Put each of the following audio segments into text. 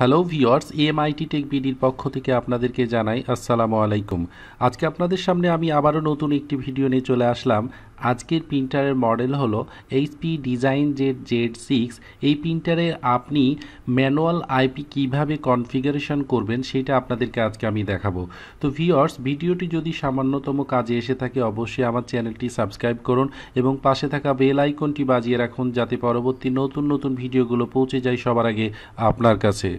hello viewers MIT tech বিডির পক্ষ থেকে আপনাদেরকে জানাই আসসালামু আলাইকুম আজকে আপনাদের সামনে আমি আবারও নতুন একটি ভিডিও নিয়ে চলে আসলাম আজকের প্রিন্টারের মডেল হলো HP design Z Z six এই প্রিন্টারে আপনি ম্যানুয়াল আইপি কিভাবে কনফিগারেশন করবেন সেটা আপনাদেরকে আজকে আমি দেখাবো তো ভিওর্স ভিডিওটি যদি সামান্যতম কাজে এসে থাকে অবশ্যই আমার চ্যানেলটি সাবস্ক্রাইব করুন এবং পাশে থাকা বেল আইকনটি বাজিয়ে রাখুন যাতে পরবর্তী নতুন নতুন ভিডিওগুলো পৌঁছে যায় সবার আগে আপনার কাছে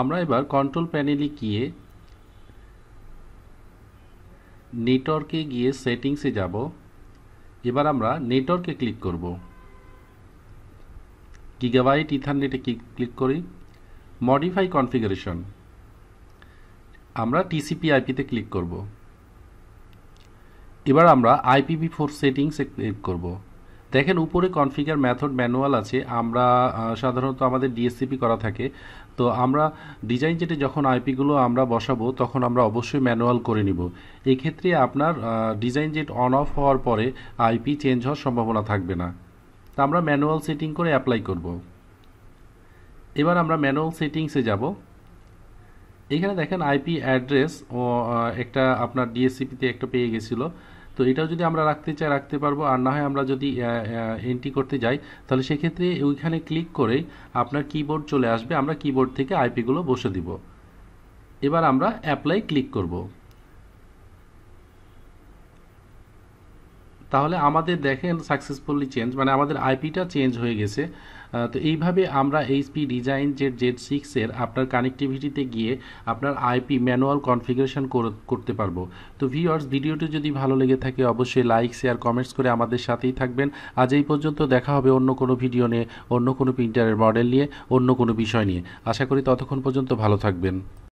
আমরা এবার কন্ট্রোল প্যানেলে গিয়ে নেটওয়ার্কে গিয়ে সেটিংসে যাব এবার আমরা নেটওয়ার্কে ক্লিক করব গিগাবাইট ইথারনেটে ক্লিক করি মডিফাই কনফিগারেশন আমরা টিসিপি আইপিতে ক্লিক করব এবার আমরা আইপিভি ফোর সেটিংসে ক্লিক করব দেখেন উপরে কনফিগার মেথড ম্যানুয়াল আছে আমরা সাধারণত আমাদের ডিএসসিপি করা থাকে তো আমরা ডিজাইন যেটা যখন আইপিগুলো আমরা বসাবো তখন আমরা অবশ্যই ম্যানুয়াল করে নিব এক্ষেত্রে আপনার ডিজাইন যেট অন অফ হওয়ার পরে আইপি চেঞ্জ হওয়ার সম্ভাবনা থাকবে না তো আমরা ম্যানুয়াল সেটিং করে অ্যাপ্লাই করব এবার আমরা ম্যানুয়াল সেটিংসে যাব এখানে দেখেন আইপি অ্যাড্রেস ও একটা আপনার ডিএসসিপিতে একটা পেয়ে গেছিলো তো এটাও যদি আমরা রাখতে চাই রাখতে পারবো আর না হয় আমরা যদি এন্ট্রি করতে যাই তাহলে সেক্ষেত্রে ওইখানে ক্লিক করে আপনার কিবোর্ড চলে আসবে আমরা কিবোর্ড থেকে আইপিগুলো বসে দিব এবার আমরা অ্যাপ্লাই ক্লিক করবো তাহলে আমাদের দেখেন সাকসেসফুলি চেঞ্জ মানে আমাদের আইপিটা চেঞ্জ হয়ে গেছে তো এইভাবে আমরা এইচপি ডিজাইন জেড জেড সিক্সের আপনার কানেক্টিভিটিতে গিয়ে আপনার আইপি ম্যানুয়াল কনফিগারেশন করতে পারবো তো ভিওয়ার্স ভিডিওটি যদি ভালো লেগে থাকে অবশ্যই লাইক শেয়ার কমেন্টস করে আমাদের সাথেই থাকবেন আজ এই পর্যন্ত দেখা হবে অন্য কোনো ভিডিও নিয়ে অন্য কোনো প্রিন্টারের মডেল নিয়ে অন্য কোনো বিষয় নিয়ে আশা করি ততক্ষণ পর্যন্ত ভালো থাকবেন